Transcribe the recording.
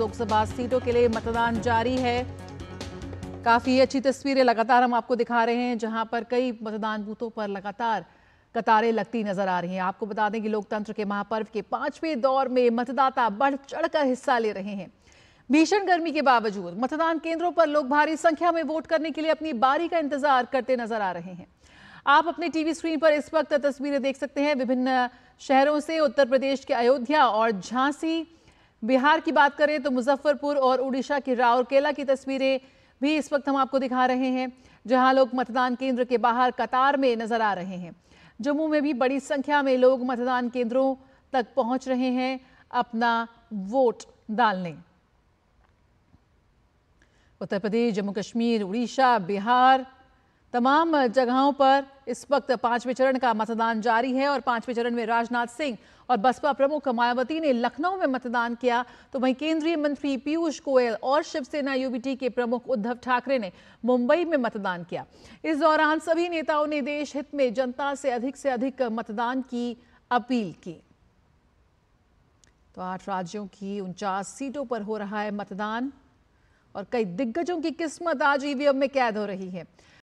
लोकसभा सीटों के लिए मतदान जारी है काफ़ी अच्छी तस्वीरें लगातार हम आपको दिखा रहे हैं जहां पर कई मतदान बूथों पर लगातार कतारें लगती नजर आ रही हैं आपको बता दें कि लोकतंत्र के महापर्व के पांचवें दौर में मतदाता बढ़ चढ़कर हिस्सा ले रहे हैं भीषण गर्मी के बावजूद मतदान केंद्रों पर लोग भारी संख्या में वोट करने के लिए अपनी बारी का इंतजार करते नजर आ रहे हैं आप अपने टीवी स्क्रीन पर इस वक्त तस्वीरें देख सकते हैं विभिन्न शहरों से उत्तर प्रदेश के अयोध्या और झांसी बिहार की बात करें तो मुजफ्फरपुर और उड़ीसा की राउरकेला की तस्वीरें भी इस वक्त हम आपको दिखा रहे हैं जहां लोग मतदान केंद्र के बाहर कतार में नजर आ रहे हैं जम्मू में भी बड़ी संख्या में लोग मतदान केंद्रों तक पहुंच रहे हैं अपना वोट डालने उत्तर प्रदेश जम्मू कश्मीर उड़ीसा बिहार तमाम जगहों पर इस वक्त पांचवें चरण का मतदान जारी है और पांचवें चरण में राजनाथ सिंह और बसपा प्रमुख मायावती ने लखनऊ में मतदान किया तो वहीं केंद्रीय मंत्री पीयूष गोयल और शिवसेना यूबीटी के प्रमुख उद्धव ठाकरे ने मुंबई में मतदान किया इस दौरान सभी नेताओं ने देश हित में जनता से अधिक से अधिक मतदान की अपील की तो आठ राज्यों की उनचास सीटों पर हो रहा है मतदान और कई दिग्गजों की किस्मत आज ईवीएम में कैद हो रही है